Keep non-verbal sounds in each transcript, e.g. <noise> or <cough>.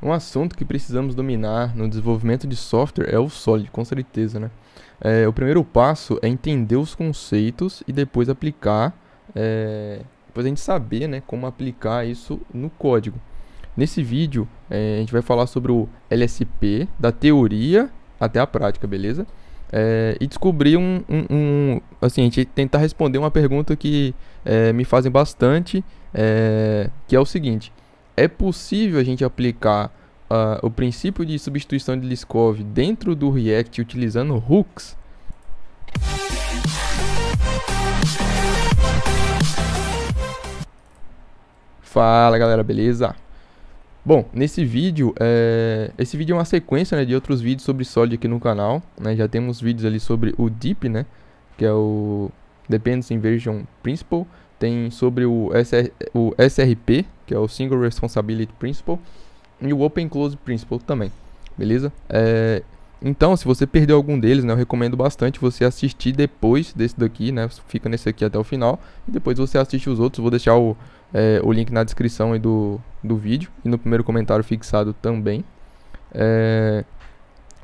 Um assunto que precisamos dominar no desenvolvimento de software é o sólido, com certeza, né? É, o primeiro passo é entender os conceitos e depois aplicar, é, depois a gente saber, né, como aplicar isso no código. Nesse vídeo é, a gente vai falar sobre o LSP da teoria até a prática, beleza? É, e descobrir um, um, um, assim, a gente tentar responder uma pergunta que é, me fazem bastante, é, que é o seguinte é possível a gente aplicar uh, o princípio de substituição de Liskov dentro do React utilizando hooks? Fala galera, beleza? Bom, nesse vídeo, é... esse vídeo é uma sequência né, de outros vídeos sobre Solid aqui no canal, né? já temos vídeos ali sobre o DIP, né, que é o Dependency Inversion Principle, tem sobre o, SR... o SRP, que é o Single Responsibility Principle, e o Open Close Principle também, beleza? É, então, se você perdeu algum deles, né, eu recomendo bastante você assistir depois desse daqui, né? Fica nesse aqui até o final, e depois você assiste os outros. Vou deixar o, é, o link na descrição aí do, do vídeo e no primeiro comentário fixado também. É,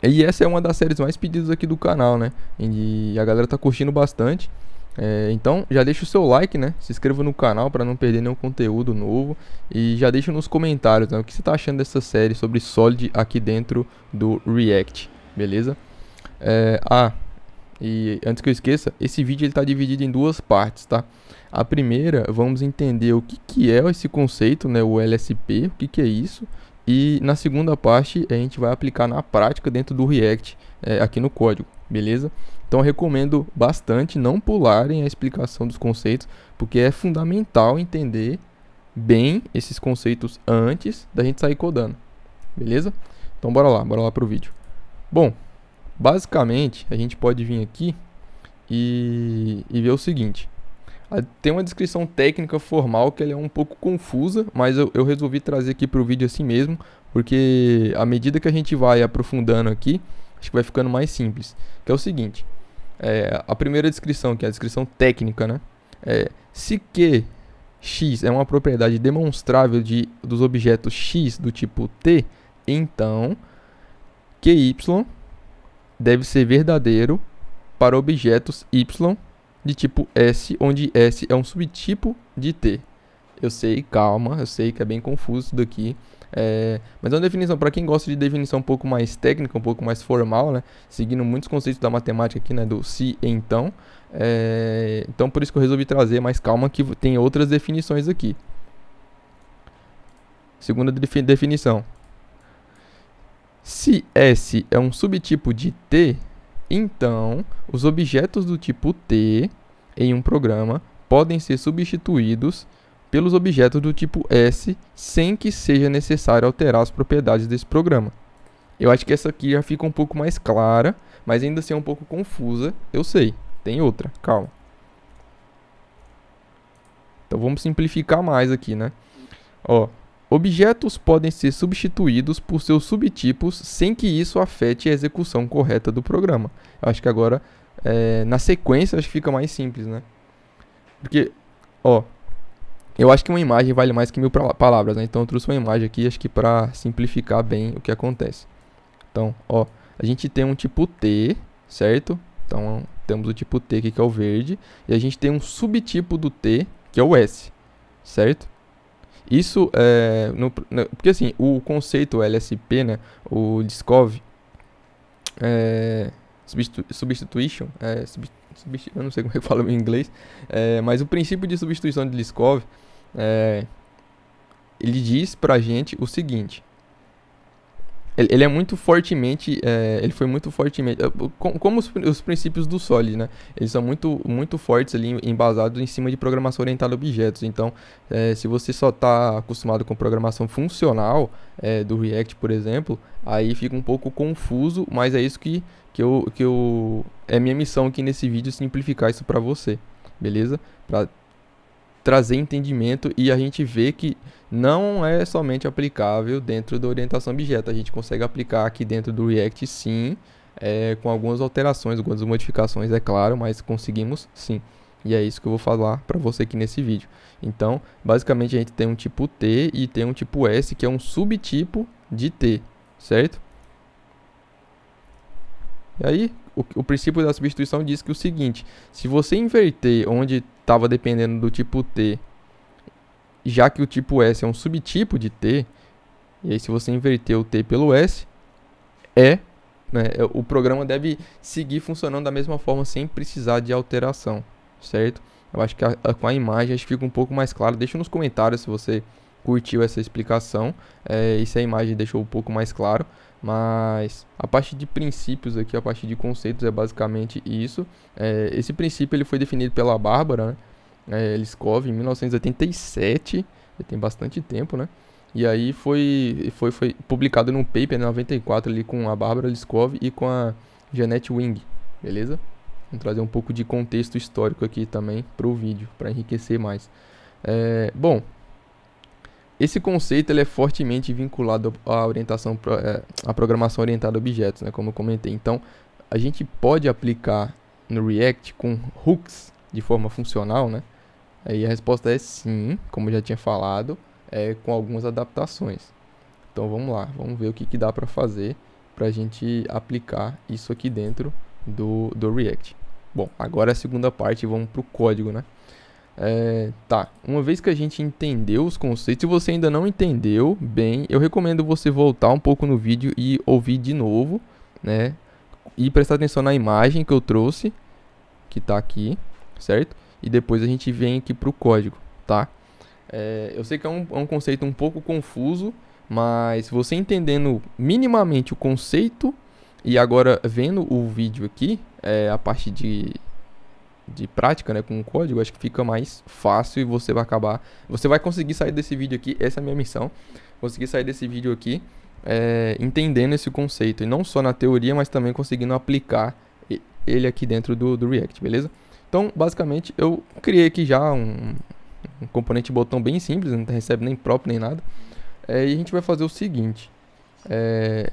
e essa é uma das séries mais pedidas aqui do canal, né? E a galera tá curtindo bastante. É, então já deixa o seu like, né? Se inscreva no canal para não perder nenhum conteúdo novo e já deixa nos comentários né? o que você está achando dessa série sobre Solid aqui dentro do React, beleza? É, ah, e antes que eu esqueça, esse vídeo está dividido em duas partes, tá? A primeira, vamos entender o que, que é esse conceito, né? O LSP, o que, que é isso? E na segunda parte, a gente vai aplicar na prática dentro do React é, aqui no código, beleza? Então recomendo bastante não pularem a explicação dos conceitos, porque é fundamental entender bem esses conceitos antes da gente sair codando. Beleza? Então bora lá, bora lá pro vídeo. Bom, basicamente a gente pode vir aqui e, e ver o seguinte. Tem uma descrição técnica formal que é um pouco confusa, mas eu, eu resolvi trazer aqui para o vídeo assim mesmo, porque à medida que a gente vai aprofundando aqui, acho que vai ficando mais simples. Que é o seguinte, é, a primeira descrição, que é a descrição técnica, né? É, se Q x é uma propriedade demonstrável de, dos objetos x do tipo T, então QY deve ser verdadeiro para objetos Y de tipo S, onde S é um subtipo de T. Eu sei, calma, eu sei que é bem confuso isso daqui. É, mas é uma definição, para quem gosta de definição um pouco mais técnica, um pouco mais formal, né? Seguindo muitos conceitos da matemática aqui, né? Do se, então. É, então por isso que eu resolvi trazer mais calma, que tem outras definições aqui. Segunda definição. Se S é um subtipo de T, então os objetos do tipo T em um programa podem ser substituídos pelos objetos do tipo S sem que seja necessário alterar as propriedades desse programa. Eu acho que essa aqui já fica um pouco mais clara, mas ainda assim é um pouco confusa, eu sei. Tem outra, calma. Então vamos simplificar mais aqui, né? Ó, objetos podem ser substituídos por seus subtipos sem que isso afete a execução correta do programa. Eu acho que agora, é, na sequência, acho que fica mais simples, né? Porque, ó, eu acho que uma imagem vale mais que mil palavras, né? Então eu trouxe uma imagem aqui, acho que para simplificar bem o que acontece. Então, ó, a gente tem um tipo T, certo? Então temos o tipo T aqui que é o verde, e a gente tem um subtipo do T, que é o S, certo? Isso é. No, no, né, porque assim, o conceito LSP, né? O Discovery É, substitu, substitution. É, substitution eu não sei como é que fala <laughs> em inglês, é, mas o princípio de substituição de Liskov, é, ele diz pra gente o seguinte, ele, ele é muito fortemente. É, ele foi muito fortemente. É, como, como os, os, princípios do SOLID, né? Eles são muito, muito fortes ali, embasados em cima de programação orientada a objetos. Então, é, se você só está acostumado com programação funcional é, do React, por exemplo, aí fica um pouco confuso, mas é isso que, que, eu, que eu. É minha missão aqui nesse vídeo simplificar isso para você, beleza? Para trazer entendimento e a gente vê que não é somente aplicável dentro da orientação objeto. A gente consegue aplicar aqui dentro do React sim, é, com algumas alterações, algumas modificações, é claro, mas conseguimos sim. E é isso que eu vou falar para você aqui nesse vídeo. Então, basicamente a gente tem um tipo T e tem um tipo S, que é um subtipo de T, certo? E aí, o, o princípio da substituição diz que o seguinte: se você inverter onde estava dependendo do tipo T, já que o tipo S é um subtipo de T, e aí se você inverter o T pelo S, é né, é, o programa deve seguir funcionando da mesma forma sem precisar de alteração, certo? Eu acho que a, a, com a imagem acho que fica um pouco mais claro. Deixa nos comentários se você curtiu essa explicação é, e se a imagem deixou um pouco mais claro. Mas a parte de princípios aqui, a parte de conceitos é basicamente isso. É, esse princípio ele foi definido pela Bárbara né? é, Liskov em 1987, já tem bastante tempo, né? E aí foi, foi, foi publicado num paper né, em 94 ali com a Bárbara Liskov e com a Jeanette Wing, beleza? vou trazer um pouco de contexto histórico aqui também para o vídeo, para enriquecer mais. É, bom, esse conceito ele é fortemente vinculado à orientação é, à programação orientada a objetos, né, como eu comentei. Então, a gente pode aplicar no React com hooks de forma funcional, né? Aí a resposta é sim, como eu já tinha falado, é com algumas adaptações. Então vamos lá, vamos ver o que, que dá para fazer para a gente aplicar isso aqui dentro do, do React. Bom, agora é a segunda parte, vamos para o código, né? É, tá, uma vez que a gente entendeu os conceitos, se você ainda não entendeu bem, eu recomendo você voltar um pouco no vídeo e ouvir de novo, né? E prestar atenção na imagem que eu trouxe, que tá aqui, certo? E depois a gente vem aqui pro código, tá? É, eu sei que é um, é um conceito um pouco confuso, mas você entendendo minimamente o conceito e agora vendo o vídeo aqui, é, a parte de de prática, né, com o código, acho que fica mais fácil e você vai acabar, você vai conseguir sair desse vídeo aqui, essa é a minha missão, conseguir sair desse vídeo aqui é, entendendo esse conceito, e não só na teoria, mas também conseguindo aplicar ele aqui dentro do, do React, beleza? Então, basicamente, eu criei aqui já um, um componente botão bem simples, não recebe nem próprio nem nada, é, e a gente vai fazer o seguinte, é,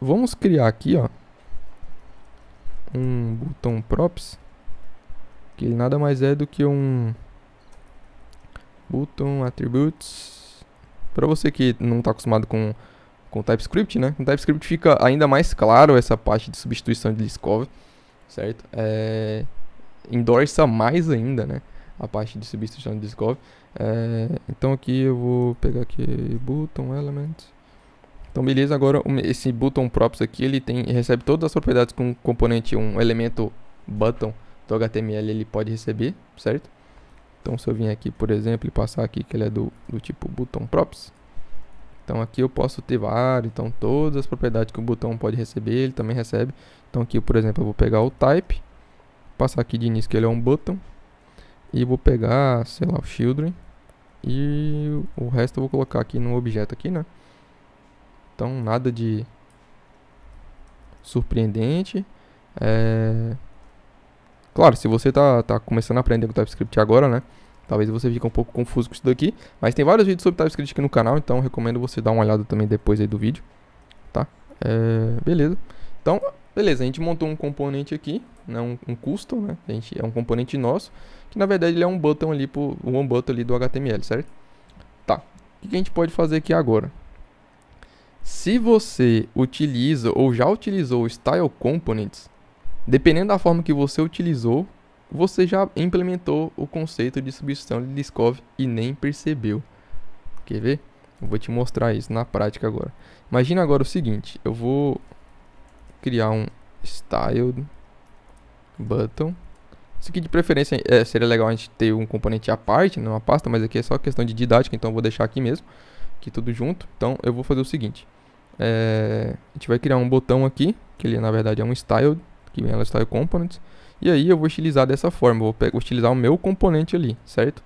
vamos criar aqui, ó, um botão props, que ele nada mais é do que um button attributes. Para você que não está acostumado com com TypeScript, né? Com TypeScript fica ainda mais claro essa parte de substituição de Liscov, certo? É, mais ainda, né? A parte de substituição de Liscov. É, então aqui eu vou pegar aqui button element então beleza, agora esse button props aqui, ele tem recebe todas as propriedades que um componente, um elemento button do HTML ele pode receber, certo? Então se eu vir aqui, por exemplo, e passar aqui que ele é do, do tipo button props, então aqui eu posso ter var, então todas as propriedades que o botão pode receber, ele também recebe. Então aqui, por exemplo, eu vou pegar o type, passar aqui de início que ele é um button, e vou pegar, sei lá, o children, e o resto eu vou colocar aqui no objeto aqui, né? Então, nada de surpreendente. É... Claro, se você está tá começando a aprender com TypeScript agora, né? Talvez você fique um pouco confuso com isso daqui. Mas tem vários vídeos sobre TypeScript aqui no canal, então recomendo você dar uma olhada também depois aí do vídeo. Tá? É... Beleza. Então, beleza, a gente montou um componente aqui, né? um, um custom, né? A gente, é um componente nosso, que na verdade ele é um button ali, pro, um button ali do HTML, certo? Tá. O que a gente pode fazer aqui agora? Se você utiliza ou já utilizou Style Components, dependendo da forma que você utilizou, você já implementou o conceito de substituição de Discovery e nem percebeu. Quer ver? Eu vou te mostrar isso na prática agora. Imagina agora o seguinte, eu vou criar um style button. Isso aqui de preferência é, seria legal a gente ter um componente à parte, numa pasta, mas aqui é só questão de didática, então eu vou deixar aqui mesmo aqui tudo junto. Então eu vou fazer o seguinte. É, a gente vai criar um botão aqui, que ele na verdade é um style, que vem lá style components. E aí eu vou utilizar dessa forma, vou vou utilizar o meu componente ali, certo?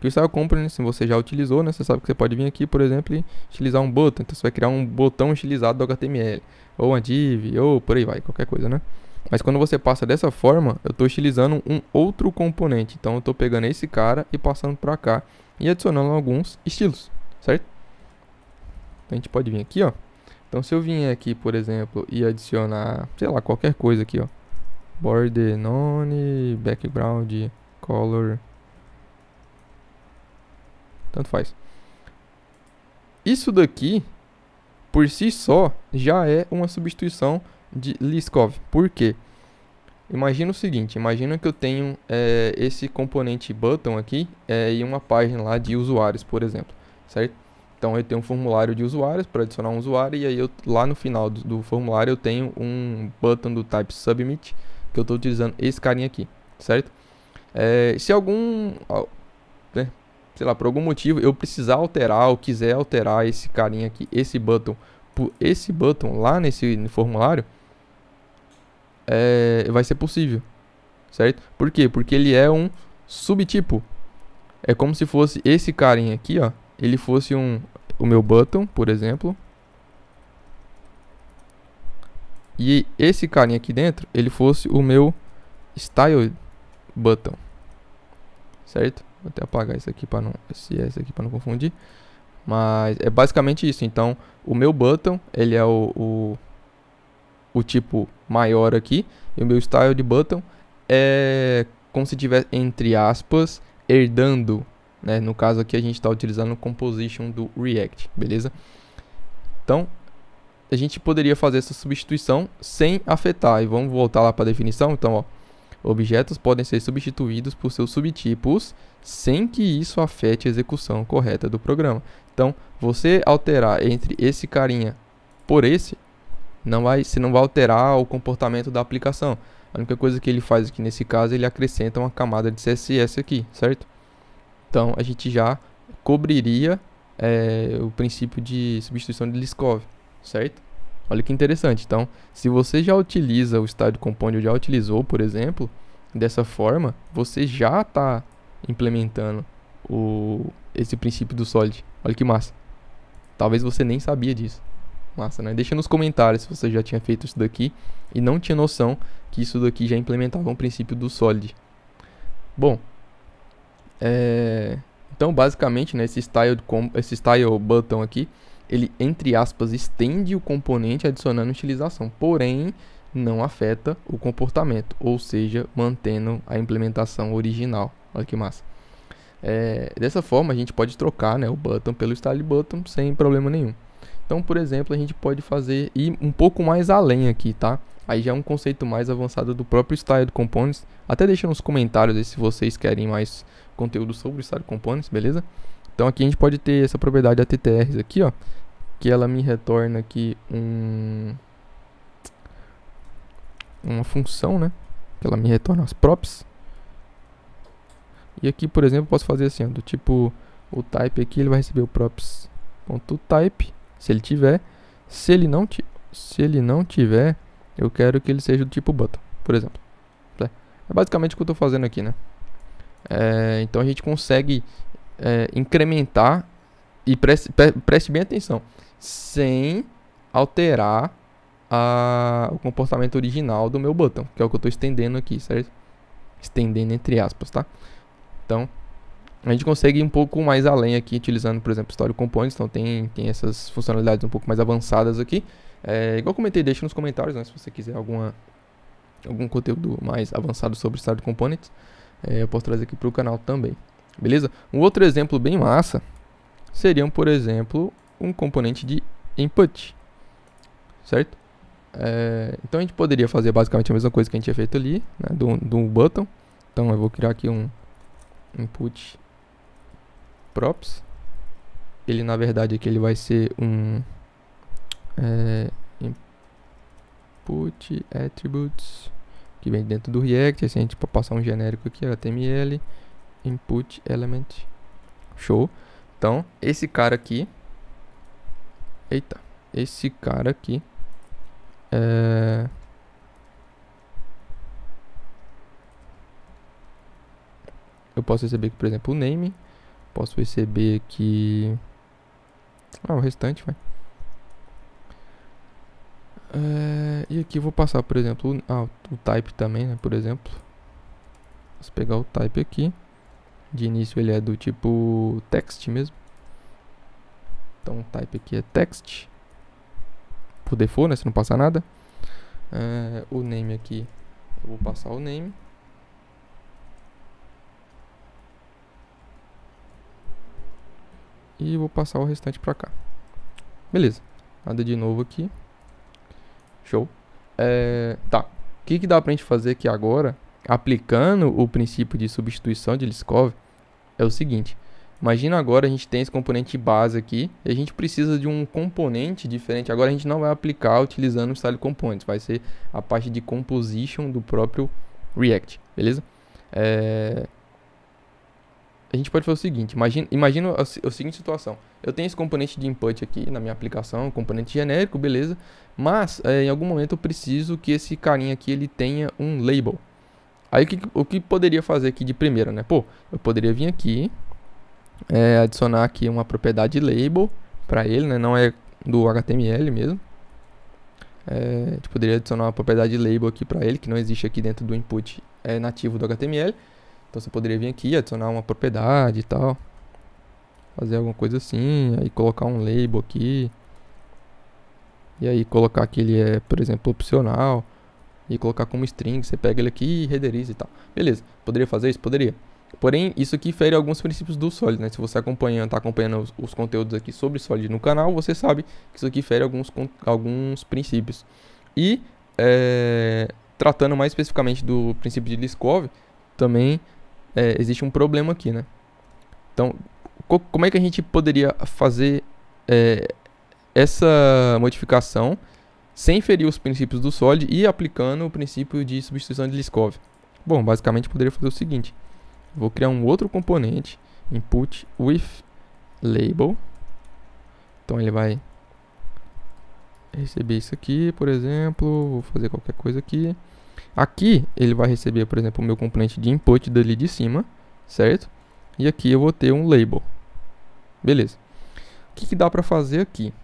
Que o style component, se você já utilizou, né, você sabe que você pode vir aqui, por exemplo, e utilizar um button. Então você vai criar um botão utilizado do HTML, ou uma div, ou por aí vai, qualquer coisa, né? Mas quando você passa dessa forma, eu estou utilizando um outro componente. Então eu estou pegando esse cara e passando para cá e adicionando alguns estilos, certo? Então a gente pode vir aqui, ó. Então se eu vim aqui, por exemplo, e adicionar, sei lá, qualquer coisa aqui, ó. Border none, background, color. Tanto faz. Isso daqui, por si só, já é uma substituição de Liskov. Por quê? Imagina o seguinte, imagina que eu tenho é, esse componente button aqui é, e uma página lá de usuários, por exemplo, certo? Então eu tenho um formulário de usuários para adicionar um usuário e aí eu, lá no final do, do formulário eu tenho um button do type submit que eu estou utilizando esse carinha aqui, certo? É, se algum, né, sei lá, por algum motivo eu precisar alterar ou quiser alterar esse carinha aqui, esse button, por esse button lá nesse formulário, é, vai ser possível, certo? Por quê? Porque ele é um subtipo. É como se fosse esse carinha aqui, ó, ele fosse um o meu button, por exemplo. E esse carinha aqui dentro, ele fosse o meu style button. Certo? Vou até apagar isso aqui para não, esse, esse aqui para não confundir. Mas é basicamente isso. Então, o meu button, ele é o, o, o tipo maior aqui. E o meu style de button é como se tivesse, entre aspas, herdando né? No caso aqui a gente está utilizando o composition do React, beleza? Então, a gente poderia fazer essa substituição sem afetar. E vamos voltar lá para a definição. Então, ó, objetos podem ser substituídos por seus subtipos sem que isso afete a execução correta do programa. Então, você alterar entre esse carinha por esse, não vai, você não vai alterar o comportamento da aplicação. A única coisa que ele faz aqui é nesse caso, ele acrescenta uma camada de CSS aqui, certo? Então, a gente já cobriria é, o princípio de substituição de Liskov, certo? Olha que interessante. Então, se você já utiliza o estado compound ou já utilizou, por exemplo, dessa forma, você já está implementando o, esse princípio do solid. Olha que massa. Talvez você nem sabia disso. Massa, né? Deixa nos comentários se você já tinha feito isso daqui e não tinha noção que isso daqui já implementava um princípio do solid. Bom, é... Então, basicamente, né, esse, style, esse style button aqui, ele, entre aspas, estende o componente adicionando utilização porém não afeta o comportamento, ou seja, mantendo a implementação original. Olha que massa. É, dessa forma, a gente pode trocar né, o button pelo style button sem problema nenhum. Então, por exemplo, a gente pode fazer ir um pouco mais além aqui, tá? aí já é um conceito mais avançado do próprio Style Components. Até deixa nos comentários aí se vocês querem mais conteúdo sobre Style Components, beleza? Então aqui a gente pode ter essa propriedade ATTRs aqui, ó, que ela me retorna aqui um uma função, né? Que ela me retorna as props. E aqui, por exemplo, posso fazer assim, ó, do tipo o type aqui, ele vai receber o props.type, se ele tiver. Se ele não, se ele não tiver, eu quero que ele seja do tipo button, por exemplo. Né? É basicamente o que eu estou fazendo aqui, né? É, então a gente consegue é, incrementar e preste, preste bem atenção, sem alterar a, o comportamento original do meu button, que é o que eu estou estendendo aqui, certo? Estendendo entre aspas, tá? Então, a gente consegue ir um pouco mais além aqui, utilizando, por exemplo, Story Components. Então, tem, tem essas funcionalidades um pouco mais avançadas aqui. É, igual comentei, deixa nos comentários né, se você quiser alguma, algum conteúdo mais avançado sobre Start Components. É, eu posso trazer aqui para o canal também. Beleza? Um outro exemplo bem massa seriam, por exemplo, um componente de input. Certo? É, então a gente poderia fazer basicamente a mesma coisa que a gente tinha feito ali, né, do, do button. Então eu vou criar aqui um input props. Ele na verdade aqui ele vai ser um é, input attributes que vem dentro do React, assim a gente pode passar um genérico aqui, HTML, input element, show. Então, esse cara aqui, eita, esse cara aqui, é, eu posso receber aqui, por exemplo, o name, posso receber aqui, ah, o restante, vai. É, e aqui eu vou passar, por exemplo, ah, o type também, né, por exemplo. Vamos pegar o type aqui. De início ele é do tipo text mesmo. Então o type aqui é text. Por default, né, se não passar nada. É, o name aqui, eu vou passar o name. E vou passar o restante para cá. Beleza. Nada de novo aqui. Show. É, tá. O que, que dá pra gente fazer aqui agora, aplicando o princípio de substituição de Liskov, é o seguinte. Imagina agora a gente tem esse componente base aqui e a gente precisa de um componente diferente. Agora a gente não vai aplicar utilizando o style components, vai ser a parte de composition do próprio React, beleza? É... A gente pode fazer o seguinte, imagina, imagina a, a seguinte situação eu tenho esse componente de input aqui na minha aplicação, componente genérico, beleza. Mas é, em algum momento eu preciso que esse carinha aqui ele tenha um label. Aí o que, o que poderia fazer aqui de primeira, né? Pô, eu poderia vir aqui, é, adicionar aqui uma propriedade label para ele, né? Não é do HTML mesmo. É, a gente poderia adicionar uma propriedade label aqui para ele, que não existe aqui dentro do input é, nativo do HTML. Então você poderia vir aqui, adicionar uma propriedade e tal fazer alguma coisa assim, aí colocar um label aqui. E aí colocar que ele é, por exemplo, opcional e colocar como string, você pega ele aqui e renderiza e tal. Beleza, poderia fazer isso? Poderia. Porém, isso aqui fere alguns princípios do Solid, né? Se você acompanha, está acompanhando os, os, conteúdos aqui sobre Solid no canal, você sabe que isso aqui fere alguns, alguns princípios. E, é, tratando mais especificamente do princípio de Liskov, também é, existe um problema aqui, né? Então, co como é que a gente poderia fazer é, essa modificação sem ferir os princípios do SOLID e aplicando o princípio de substituição de Liskov? Bom, basicamente poderia fazer o seguinte. Vou criar um outro componente, input with label. Então ele vai receber isso aqui, por exemplo, vou fazer qualquer coisa aqui. Aqui ele vai receber, por exemplo, o meu componente de input dali de cima, certo? E aqui eu vou ter um label. Beleza. O que, que dá para fazer aqui?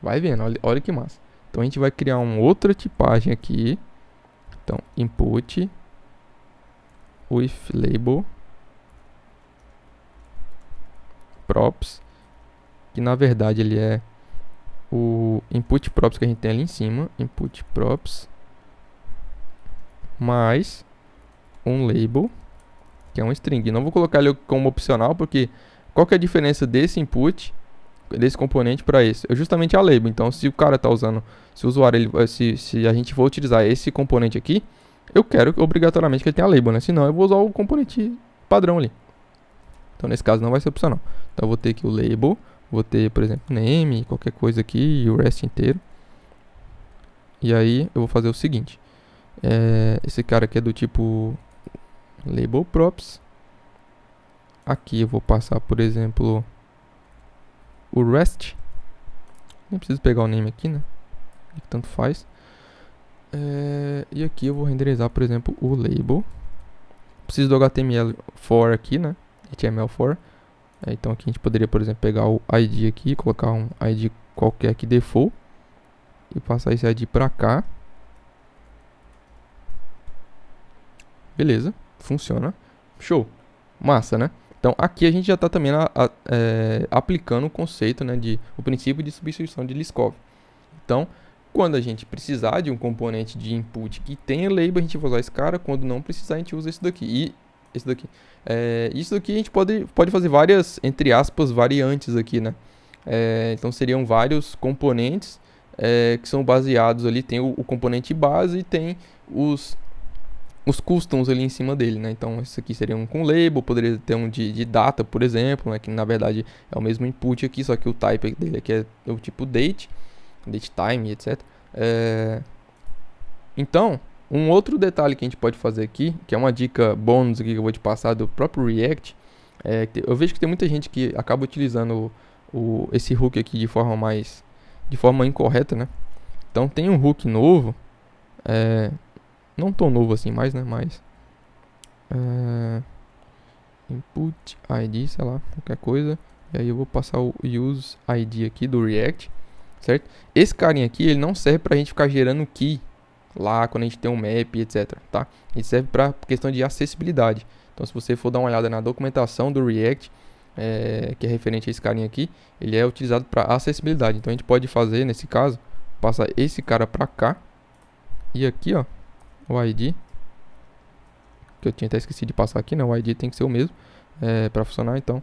Vai vendo, olha, olha que massa. Então a gente vai criar uma outra tipagem aqui. Então, input with label props, que na verdade ele é o input props que a gente tem ali em cima, input props mais um label que é um string. Não vou colocar ele como opcional, porque qual que é a diferença desse input, desse componente para esse? É justamente a label. Então, se o cara está usando, se o usuário, ele, eh, se, se a gente for utilizar esse componente aqui, eu quero obrigatoriamente que ele tenha label, né? Senão eu vou usar o componente padrão ali. Então, nesse caso, não vai ser opcional. Então, eu vou ter aqui o label, vou ter, por exemplo, name, qualquer coisa aqui, e o rest inteiro. E aí, eu vou fazer o seguinte. É, esse cara aqui é do tipo label props. Aqui eu vou passar, por exemplo, o rest. Nem preciso pegar o name aqui, né? Que tanto faz. É, e aqui eu vou renderizar, por exemplo, o label. Preciso do HTML4 aqui, né? HTML4. É, então aqui a gente poderia, por exemplo, pegar o ID aqui, colocar um ID qualquer aqui default. E passar esse ID pra cá. Beleza funciona. Show. Massa, né? Então, aqui a gente já está também a, a, é, aplicando o conceito, né, de, o princípio de substituição de Liskov. Então, quando a gente precisar de um componente de input que tenha label, a gente vai usar esse cara. Quando não precisar, a gente usa esse daqui. E esse daqui. É, isso daqui a gente pode, pode fazer várias, entre aspas, variantes aqui, né? É, então, seriam vários componentes é, que são baseados ali. Tem o, o componente base e tem os os customs ali em cima dele, né? Então, isso aqui seria um com label, poderia ter um de, de, data, por exemplo, né? que na verdade é o mesmo input aqui, só que o type dele aqui é o tipo date, date time, etc. É... Então, um outro detalhe que a gente pode fazer aqui, que é uma dica bônus aqui que eu vou te passar do próprio React, é, eu vejo que tem muita gente que acaba utilizando o, o, esse hook aqui de forma mais, de forma incorreta, né? Então, tem um hook novo, é, não tão novo assim mais, né? Mas. Eh, input ID, sei lá, qualquer coisa. E aí eu vou passar o use ID aqui do React, certo? Esse carinha aqui, ele não serve pra gente ficar gerando key lá quando a gente tem um map, etc, tá? Ele serve pra questão de acessibilidade. Então se você for dar uma olhada na documentação do React, é, que é referente a esse carinha aqui, ele é utilizado para acessibilidade. Então a gente pode fazer, nesse caso, passar esse cara pra cá. E aqui, ó, o ID, que eu tinha até esquecido de passar aqui, não, né? o ID tem que ser o mesmo é, para funcionar, então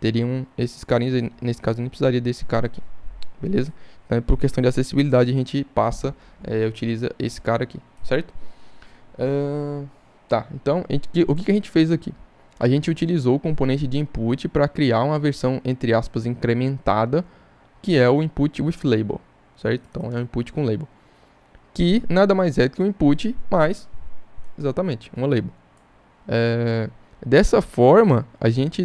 teriam esses carinhas, aí, nesse caso eu precisaria desse cara aqui, beleza? Então, é por questão de acessibilidade, a gente passa, é, utiliza esse cara aqui, certo? Uh, tá, então, gente, o que, que a gente fez aqui? A gente utilizou o componente de input para criar uma versão, entre aspas, incrementada, que é o input with label, certo? Então, é um input com label que nada mais é que um input mais, exatamente, uma label. É, dessa forma, a gente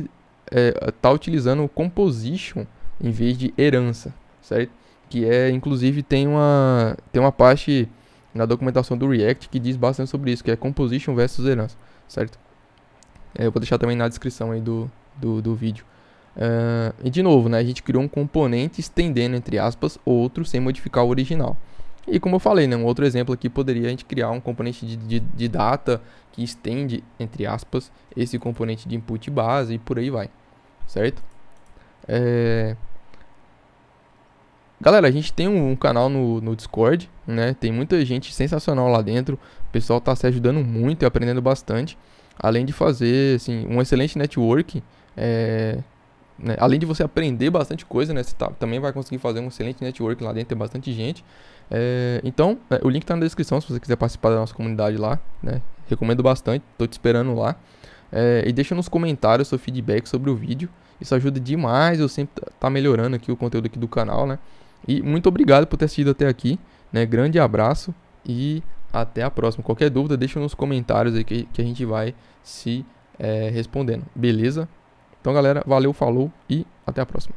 está é, tá utilizando o composition em vez de herança, certo? Que é, inclusive, tem uma, tem uma parte na documentação do React que diz bastante sobre isso, que é composition versus herança, certo? É, eu vou deixar também na descrição aí do, do, do vídeo. Uh, e de novo, né, a gente criou um componente estendendo, entre aspas, outro sem modificar o original. E como eu falei, né, um outro exemplo aqui poderia a gente criar um componente de, de, de data que estende, entre aspas, esse componente de input base e por aí vai, certo? É... Galera, a gente tem um, um canal no, no, Discord, né? Tem muita gente sensacional lá dentro. O pessoal tá se ajudando muito e aprendendo bastante. Além de fazer, assim, um excelente network. É... Né? Além de você aprender bastante coisa, né? Você tá, também vai conseguir fazer um excelente network lá dentro, tem bastante gente. É, então, é, o link está na descrição se você quiser participar da nossa comunidade lá, né? Recomendo bastante, estou te esperando lá. É, e deixa nos comentários seu feedback sobre o vídeo. Isso ajuda demais, eu sempre tá, tá melhorando aqui o conteúdo aqui do canal, né? E muito obrigado por ter assistido até aqui, né? Grande abraço e até a próxima. Qualquer dúvida, deixa nos comentários aí que, que a gente vai se é, respondendo, beleza? Então, galera, valeu, falou e até a próxima.